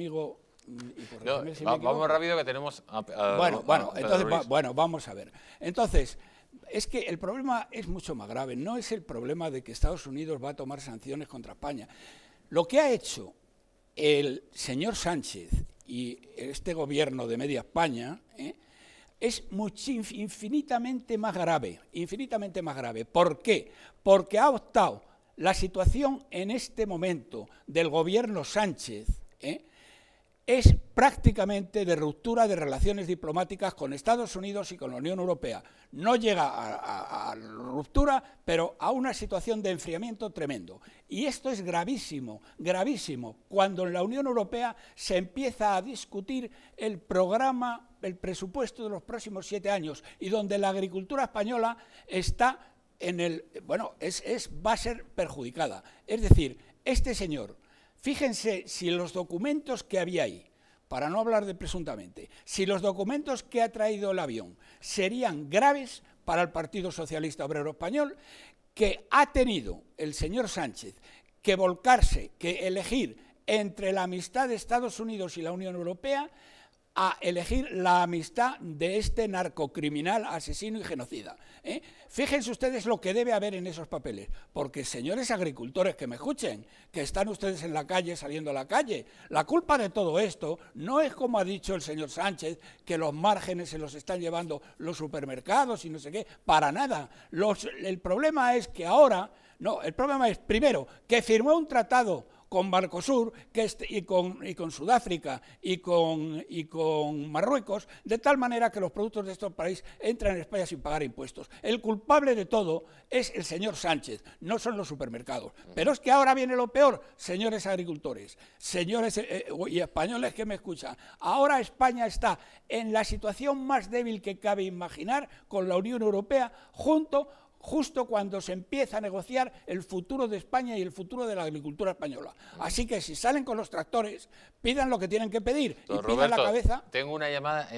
Amigo, vamos rápido que tenemos... bueno, bueno, entonces, bueno, vamos a ver. Entonces, es que el problema es mucho más grave. No es el problema de que Estados Unidos va a tomar sanciones contra España. Lo que ha hecho el señor Sánchez y este gobierno de media España ¿eh? es infinitamente más grave, infinitamente más grave. ¿Por qué? Porque ha optado la situación en este momento del gobierno Sánchez, ¿eh? es prácticamente de ruptura de relaciones diplomáticas con Estados Unidos y con la Unión Europea. No llega a, ruptura, pero a una situación de enfriamiento tremendo. Y esto es gravísimo, gravísimo, cuando en la Unión Europea se empieza a discutir el programa, el presupuesto de los próximos siete años, y donde la agricultura española está en el, bueno, es, es, va a ser perjudicada. Es decir, este señor Fíjense si los documentos que había ahí, para no hablar de presuntamente, si los documentos que ha traído el avión serían graves para el Partido Socialista Obrero Español, que ha tenido el señor Sánchez que volcarse, que elegir entre la amistad de Estados Unidos y la Unión Europea a elegir la amistad de este narcocriminal, asesino y genocida. ¿eh? Fíjense ustedes lo que debe haber en esos papeles, porque señores agricultores que me escuchen, que están ustedes en la calle saliendo a la calle, la culpa de todo esto no es como ha dicho el señor Sánchez, que los márgenes se los están llevando los supermercados y no sé qué, para nada. el problema es que ahora, no, el problema es primero que firmó un tratado con Marcosur y, con, Sudáfrica y con, Marruecos, de tal manera que los productos de estos países entran en España sin pagar impuestos. El culpable de todo es el señor Sánchez, no son los supermercados. Pero es que ahora viene lo peor, señores agricultores, señores eh, eh, y españoles que me escuchan. Ahora España está en la situación más débil que cabe imaginar con la Unión Europea junto justo cuando se empieza a negociar el futuro de España y el futuro de la agricultura española. Así que si salen con los tractores, pidan lo que tienen que pedir y pidan la cabeza. Tengo una llamada.